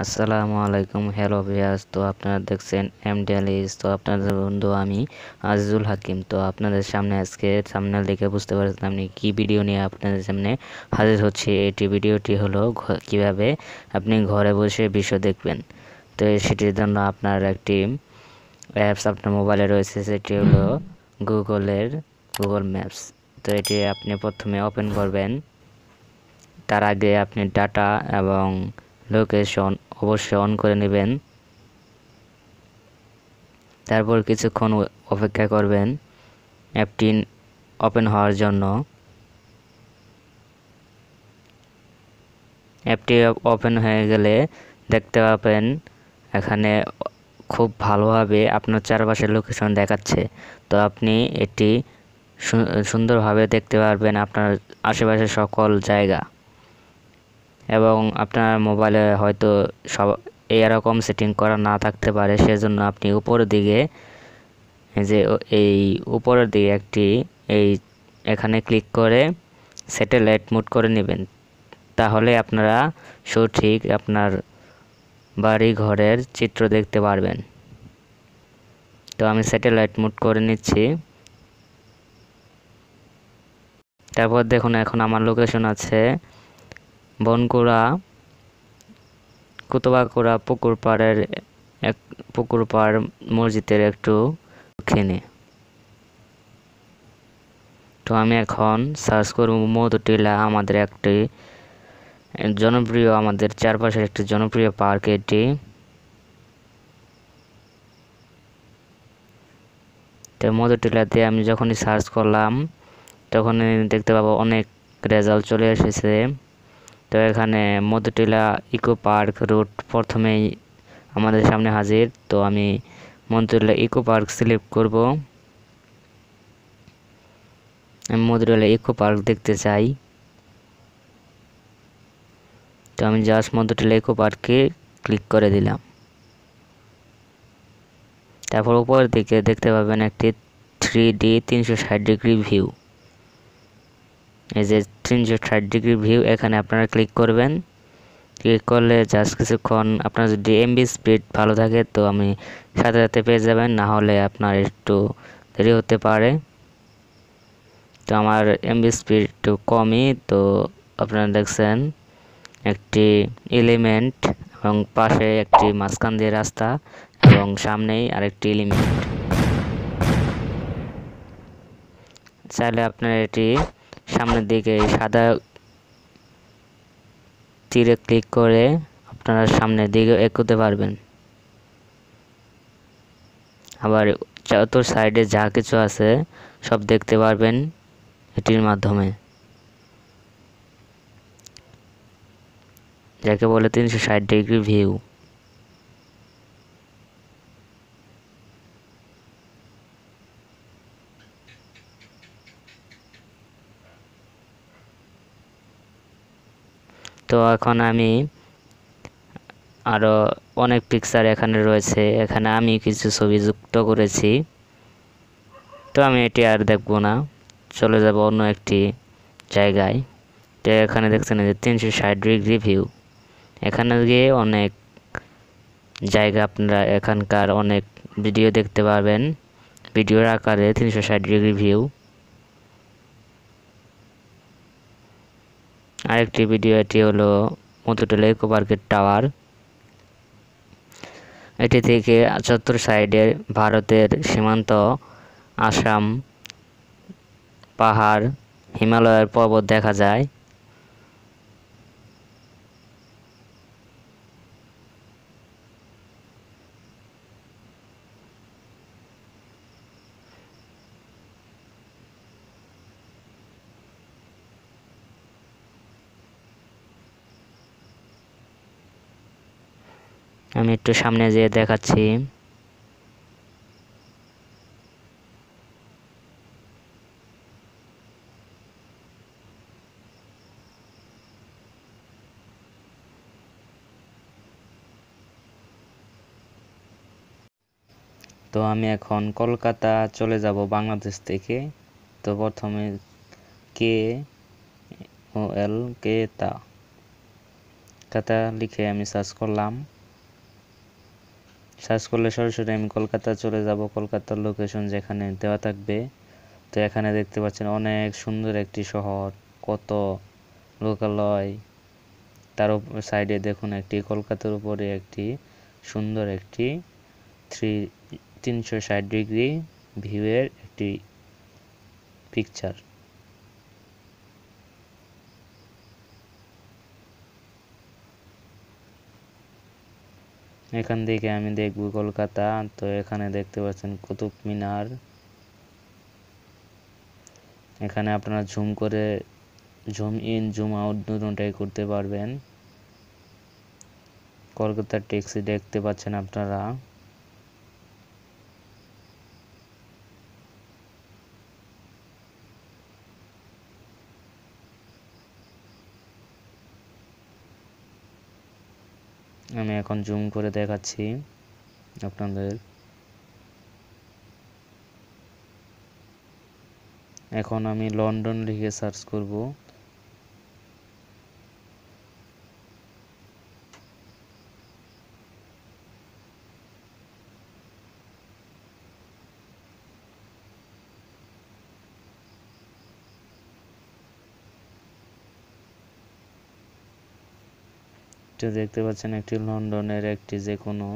আসসালামু আলাইকুম হ্যালো ভিয়াস তো আপনারা দেখছেন এম ডিয়ালিস তো আপনাদের বন্ধু আমি আজিজুল হাকিম তো আপনাদের সামনে আজকে সামনে দেখে বুঝতে পারছেন আপনি কী ভিডিও নিয়ে আপনাদের সামনে হাজির হচ্ছে এটি ভিডিওটি হলো কিভাবে আপনি ঘরে বসে বিষয় দেখবেন তো সেটির জন্য আপনার একটি অ্যাপস আপনার মোবাইলে রয়েছে সেটি হলো গুগলের গুগল ম্যাপস তো এটি আপনি প্রথমে ওপেন করবেন তার আগে আপনি ডাটা এবং লোকেশন অবশ্যই অন করে নেবেন তারপর কিছুক্ষণ অপেক্ষা করবেন অ্যাপটি ওপেন হওয়ার জন্য অ্যাপটি ওপেন হয়ে গেলে দেখতে পাবেন এখানে খুব ভালোভাবে আপনার চারপাশের লোকেশন দেখাচ্ছে তো আপনি এটি সুন্দরভাবে দেখতে পারবেন আপনার আশেপাশের সকল জায়গা এবং আপনার মোবাইলে হয়তো সব এরকম সেটিং করা না থাকতে পারে সেজন্য আপনি উপরের দিকে যে এই উপরের দিকে একটি এই এখানে ক্লিক করে স্যাটেলাইট মুড করে নেবেন তাহলে আপনারা সঠিক আপনার বাড়ি ঘরের চিত্র দেখতে পারবেন তো আমি স্যাটেলাইট মুড করে নিচ্ছি তারপর দেখুন এখন আমার লোকেশন আছে বনগোড়া কুতবাকোড়া পুকুর পাড়ের এক পুকুর পাড় মসজিদের একটু খেনে তো আমি এখন সার্চ করব মধু টিলা আমাদের একটি জনপ্রিয় আমাদের চারপাশের একটি জনপ্রিয় পার্ক এটি তো মধু টিলাতে আমি যখনই সার্চ করলাম তখনই দেখতে পাবো অনেক রেজাল্ট চলে এসেছে তো এখানে মধুটিলা ইকো পার্ক রুট প্রথমেই আমাদের সামনে হাজির তো আমি মধুটিলা ইকো পার্ক সিলেক্ট করব আমি মধুটিলা ইকো পার্ক দেখতে চাই তো আমি জাস্ট মধুটিলা ইকো পার্কে ক্লিক করে দিলাম তারপর উপরের দিকে দেখতে পাবেন একটি থ্রি ডি তিনশো ষাট ডিগ্রি ভিউ এই যে তিনশো ষাট ডিগ্রি ভিউ এখানে আপনারা ক্লিক করবেন ক্লিক করলে জাস্ট কিছুক্ষণ আপনার যদি এমবি স্পিড ভালো থাকে তো আমি সাথে সাথে পেয়ে যাবেন না হলে আপনার একটু দেরি হতে পারে তো আমার এমবি স্পিড একটু কমই তো আপনারা দেখছেন একটি এলিমেন্ট এবং পাশে একটি মাঝখান দিয়ে রাস্তা এবং সামনেই আরেকটি এলিমেন্ট চাইলে আপনার এটি সামনের দিকে সাদা তীরে ক্লিক করে আপনারা সামনের দিকে এগোতে পারবেন আবার চতুর সাইডে যা কিছু আছে সব দেখতে পারবেন এটির মাধ্যমে যাকে বলে তিনশো ষাট ডিগ্রি ভিউ তো এখন আমি আরও অনেক পিকচার এখানে রয়েছে এখানে আমি কিছু ছবি যুক্ত করেছি তো আমি এটি আর দেখব না চলে যাব অন্য একটি জায়গায় তো এখানে দেখছেন যে তিনশো ষাট ডিগ্রি ভিউ এখানে গিয়ে অনেক জায়গা আপনারা এখানকার অনেক ভিডিও দেখতে পাবেন ভিডিওর আকারে তিনশো ষাট ডিগ্রি ভিউ আরেকটি ভিডিও এটি হলো মতুটুল ইকো পার্কের টাওয়ার এটি থেকে চত্বর সাইডের ভারতের সীমান্ত আসাম পাহাড় হিমালয়ের পর্বত দেখা যায় আমি একটু সামনে যেয়ে দেখাচ্ছি তো আমি এখন কলকাতা চলে যাব বাংলাদেশ থেকে তো প্রথমে কে ও এল কে তা কাতা লিখে আমি সার্চ করলাম সার্চ করলে সরাসরি আমি কলকাতা চলে যাব কলকাতার লোকেশন যেখানে দেওয়া থাকবে তো এখানে দেখতে পাচ্ছেন অনেক সুন্দর একটি শহর কত লোকালয় তার সাইডে দেখুন একটি কলকাতার উপরে একটি সুন্দর একটি থ্রি তিনশো ষাট ডিগ্রি ভিউয়ের একটি পিকচার এখান থেকে আমি দেখব কলকাতা তো এখানে দেখতে পাচ্ছেন কুতুব মিনার এখানে আপনারা ঝুম করে জুম ইন জুম আউট দুটোটাই করতে পারবেন কলকাতার ট্যাক্সি দেখতে পাচ্ছেন আপনারা আমি এখন জুম করে দেখাচ্ছি আপনাদের এখন আমি লন্ডন লিখে সার্চ করব তো দেখতে পাচ্ছেন একটি লন্ডনের একটি যে কোনো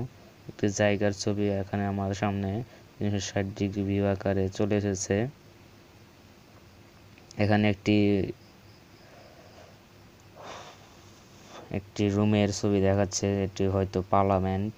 একটি জায়গার ছবি এখানে আমার সামনে তিনশো ষাট ডিগ্রি ভিউ আকারে চলে এসেছে এখানে একটি একটি রুমের ছবি দেখাচ্ছে এটি হয়তো পার্লামেন্ট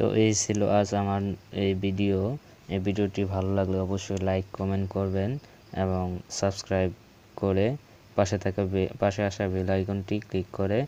তো এই ছিল আজ আমার এই ভিডিও এই ভিডিওটি ভালো লাগলে অবশ্যই লাইক কমেন্ট করবেন এবং সাবস্ক্রাইব করে পাশে থাকা পাশে আসা বেল আইকনটি ক্লিক করে